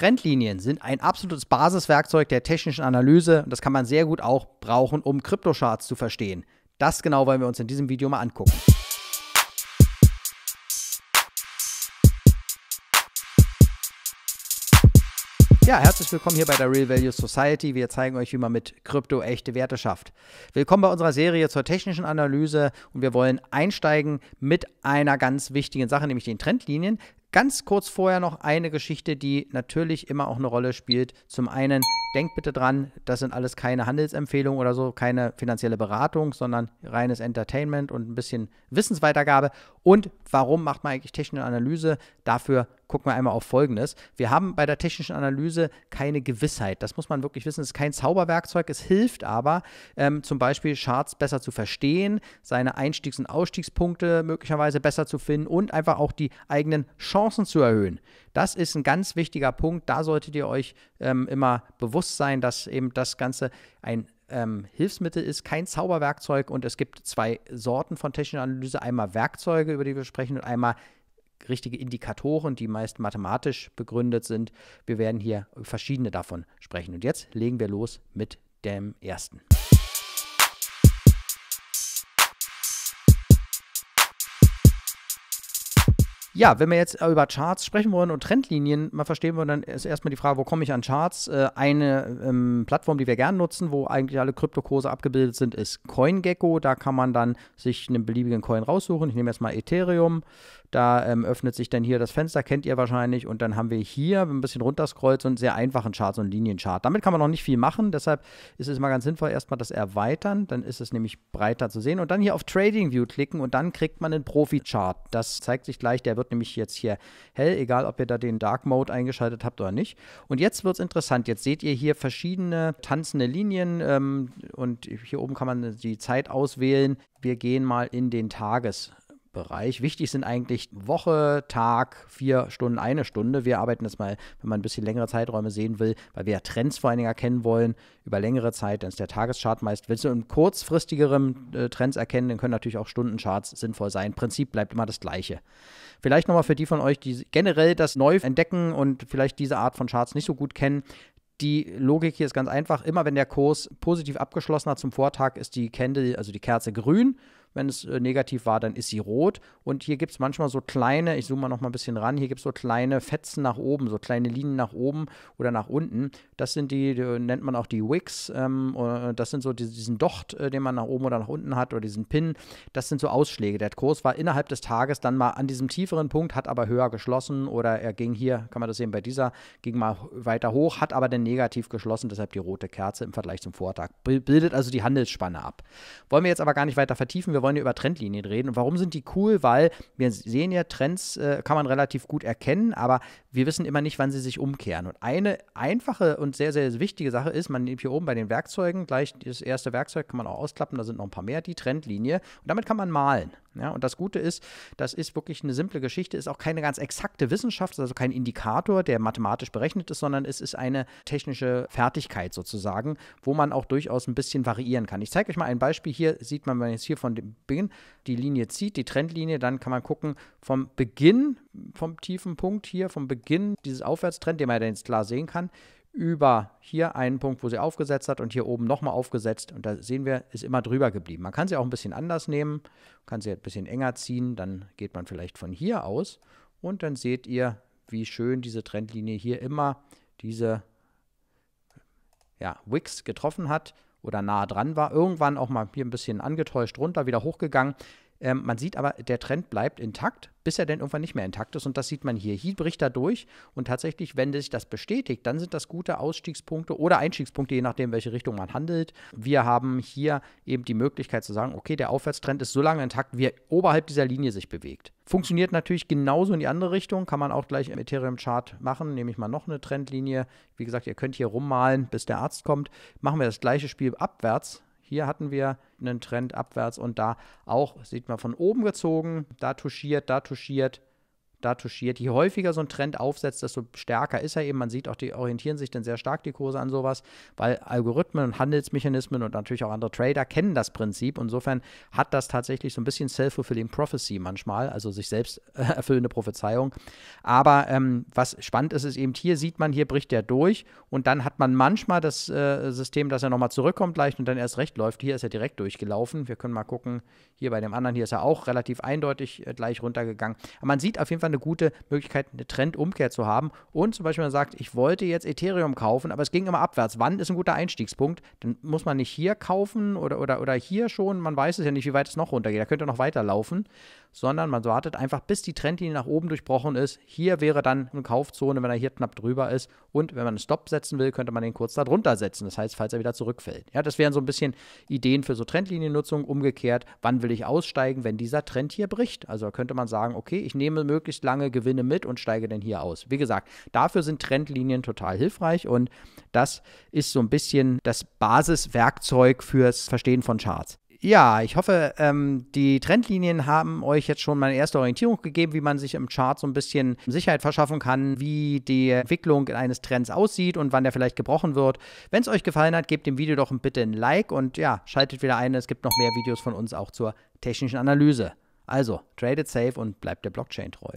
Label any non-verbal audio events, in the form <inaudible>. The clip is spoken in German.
Trendlinien sind ein absolutes Basiswerkzeug der technischen Analyse und das kann man sehr gut auch brauchen, um Kryptocharts zu verstehen. Das genau wollen wir uns in diesem Video mal angucken. Ja, herzlich willkommen hier bei der Real Value Society. Wir zeigen euch, wie man mit Krypto echte Werte schafft. Willkommen bei unserer Serie zur technischen Analyse und wir wollen einsteigen mit einer ganz wichtigen Sache, nämlich den Trendlinien. Ganz kurz vorher noch eine Geschichte, die natürlich immer auch eine Rolle spielt. Zum einen denkt bitte dran, das sind alles keine Handelsempfehlungen oder so, keine finanzielle Beratung, sondern reines Entertainment und ein bisschen Wissensweitergabe. Und warum macht man eigentlich technische Analyse? Dafür gucken wir einmal auf Folgendes. Wir haben bei der technischen Analyse keine Gewissheit. Das muss man wirklich wissen. Es ist kein Zauberwerkzeug. Es hilft aber, ähm, zum Beispiel Charts besser zu verstehen, seine Einstiegs- und Ausstiegspunkte möglicherweise besser zu finden und einfach auch die eigenen Chancen zu erhöhen. Das ist ein ganz wichtiger Punkt. Da solltet ihr euch ähm, immer bewusst bewusst sein, dass eben das Ganze ein ähm, Hilfsmittel ist, kein Zauberwerkzeug und es gibt zwei Sorten von technischer Analyse, einmal Werkzeuge, über die wir sprechen, und einmal richtige Indikatoren, die meist mathematisch begründet sind. Wir werden hier verschiedene davon sprechen. Und jetzt legen wir los mit dem ersten. ja, wenn wir jetzt über Charts sprechen wollen und Trendlinien mal verstehen wollen, dann ist erstmal die Frage, wo komme ich an Charts? Äh, eine ähm, Plattform, die wir gerne nutzen, wo eigentlich alle Kryptokurse abgebildet sind, ist CoinGecko. Da kann man dann sich einen beliebigen Coin raussuchen. Ich nehme jetzt mal Ethereum. Da ähm, öffnet sich dann hier das Fenster, kennt ihr wahrscheinlich. Und dann haben wir hier ein bisschen runterscrollt so einen sehr einfachen Chart, so einen Linienchart. Damit kann man noch nicht viel machen. Deshalb ist es mal ganz sinnvoll, erstmal das erweitern. Dann ist es nämlich breiter zu sehen. Und dann hier auf Trading View klicken und dann kriegt man einen Profi-Chart. Das zeigt sich gleich. Der wird nämlich jetzt hier hell, egal ob ihr da den Dark Mode eingeschaltet habt oder nicht. Und jetzt wird es interessant. Jetzt seht ihr hier verschiedene tanzende Linien ähm, und hier oben kann man die Zeit auswählen. Wir gehen mal in den Tages. Bereich. Wichtig sind eigentlich Woche, Tag, vier Stunden, eine Stunde. Wir arbeiten das mal, wenn man ein bisschen längere Zeiträume sehen will, weil wir ja Trends vor allen Dingen erkennen wollen über längere Zeit, dann ist der Tageschart meist. Willst du in kurzfristigerem äh, Trends erkennen, dann können natürlich auch Stundencharts sinnvoll sein. Prinzip bleibt immer das gleiche. Vielleicht nochmal für die von euch, die generell das neu entdecken und vielleicht diese Art von Charts nicht so gut kennen. Die Logik hier ist ganz einfach. Immer wenn der Kurs positiv abgeschlossen hat zum Vortag, ist die Candle, also die Kerze grün wenn es äh, negativ war, dann ist sie rot. Und hier gibt es manchmal so kleine, ich zoome mal noch mal ein bisschen ran, hier gibt es so kleine Fetzen nach oben, so kleine Linien nach oben oder nach unten. Das sind die, die nennt man auch die Wicks. Ähm, äh, das sind so die, diesen Docht, äh, den man nach oben oder nach unten hat oder diesen Pin. Das sind so Ausschläge. Der Kurs war innerhalb des Tages dann mal an diesem tieferen Punkt, hat aber höher geschlossen oder er ging hier, kann man das sehen bei dieser, ging mal weiter hoch, hat aber dann negativ geschlossen, deshalb die rote Kerze im Vergleich zum Vortag. Bildet also die Handelsspanne ab. Wollen wir jetzt aber gar nicht weiter vertiefen. Wir wir wollen ja über Trendlinien reden. Und warum sind die cool? Weil wir sehen ja, Trends äh, kann man relativ gut erkennen, aber wir wissen immer nicht, wann sie sich umkehren. Und eine einfache und sehr, sehr wichtige Sache ist, man nimmt hier oben bei den Werkzeugen gleich das erste Werkzeug, kann man auch ausklappen, da sind noch ein paar mehr, die Trendlinie. Und damit kann man malen. Ja, und das Gute ist, das ist wirklich eine simple Geschichte, ist auch keine ganz exakte Wissenschaft, also kein Indikator, der mathematisch berechnet ist, sondern es ist eine technische Fertigkeit sozusagen, wo man auch durchaus ein bisschen variieren kann. Ich zeige euch mal ein Beispiel. Hier sieht man, wenn man jetzt hier von dem Beginn die Linie zieht, die Trendlinie, dann kann man gucken, vom Beginn, vom tiefen Punkt hier, vom Beginn dieses Aufwärtstrend, den man dann jetzt klar sehen kann, über hier einen Punkt, wo sie aufgesetzt hat und hier oben nochmal aufgesetzt. Und da sehen wir, ist immer drüber geblieben. Man kann sie auch ein bisschen anders nehmen, kann sie ein bisschen enger ziehen. Dann geht man vielleicht von hier aus und dann seht ihr, wie schön diese Trendlinie hier immer diese ja, Wicks getroffen hat oder nah dran war. Irgendwann auch mal hier ein bisschen angetäuscht runter, wieder hochgegangen. Ähm, man sieht aber, der Trend bleibt intakt, bis er dann irgendwann nicht mehr intakt ist. Und das sieht man hier. Hier bricht er durch. Und tatsächlich, wenn sich das bestätigt, dann sind das gute Ausstiegspunkte oder Einstiegspunkte, je nachdem, welche Richtung man handelt. Wir haben hier eben die Möglichkeit zu sagen, okay, der Aufwärtstrend ist so lange intakt, wie er oberhalb dieser Linie sich bewegt. Funktioniert natürlich genauso in die andere Richtung. Kann man auch gleich im Ethereum-Chart machen. Nehme ich mal noch eine Trendlinie. Wie gesagt, ihr könnt hier rummalen, bis der Arzt kommt. Machen wir das gleiche Spiel abwärts hier hatten wir einen Trend abwärts und da auch, sieht man von oben gezogen, da touchiert, da touchiert, da touchiert. Je häufiger so ein Trend aufsetzt, desto stärker ist er eben. Man sieht auch, die orientieren sich dann sehr stark, die Kurse, an sowas, weil Algorithmen und Handelsmechanismen und natürlich auch andere Trader kennen das Prinzip. Insofern hat das tatsächlich so ein bisschen Self-Fulfilling Prophecy manchmal, also sich selbst <laughs> erfüllende Prophezeiung. Aber ähm, was spannend ist, ist eben hier sieht man, hier bricht der durch und dann hat man manchmal das äh, System, dass er nochmal zurückkommt leicht und dann erst recht läuft. Hier ist er direkt durchgelaufen. Wir können mal gucken, hier bei dem anderen, hier ist er auch relativ eindeutig äh, gleich runtergegangen. Aber man sieht auf jeden Fall eine gute Möglichkeit, eine Trendumkehr zu haben. Und zum Beispiel, man sagt, ich wollte jetzt Ethereum kaufen, aber es ging immer abwärts. Wann ist ein guter Einstiegspunkt? Dann muss man nicht hier kaufen oder, oder, oder hier schon. Man weiß es ja nicht, wie weit es noch runtergeht. Da könnte noch weiterlaufen sondern man wartet einfach, bis die Trendlinie nach oben durchbrochen ist. Hier wäre dann eine Kaufzone, wenn er hier knapp drüber ist. Und wenn man einen Stop setzen will, könnte man den kurz darunter setzen. Das heißt, falls er wieder zurückfällt. Ja, das wären so ein bisschen Ideen für so Trendliniennutzung. Umgekehrt, wann will ich aussteigen, wenn dieser Trend hier bricht? Also könnte man sagen, okay, ich nehme möglichst lange Gewinne mit und steige dann hier aus. Wie gesagt, dafür sind Trendlinien total hilfreich und das ist so ein bisschen das Basiswerkzeug fürs Verstehen von Charts. Ja, ich hoffe, ähm, die Trendlinien haben euch jetzt schon mal eine erste Orientierung gegeben, wie man sich im Chart so ein bisschen Sicherheit verschaffen kann, wie die Entwicklung eines Trends aussieht und wann der vielleicht gebrochen wird. Wenn es euch gefallen hat, gebt dem Video doch bitte ein Like und ja, schaltet wieder ein. Es gibt noch mehr Videos von uns auch zur technischen Analyse. Also, tradet safe und bleibt der Blockchain treu.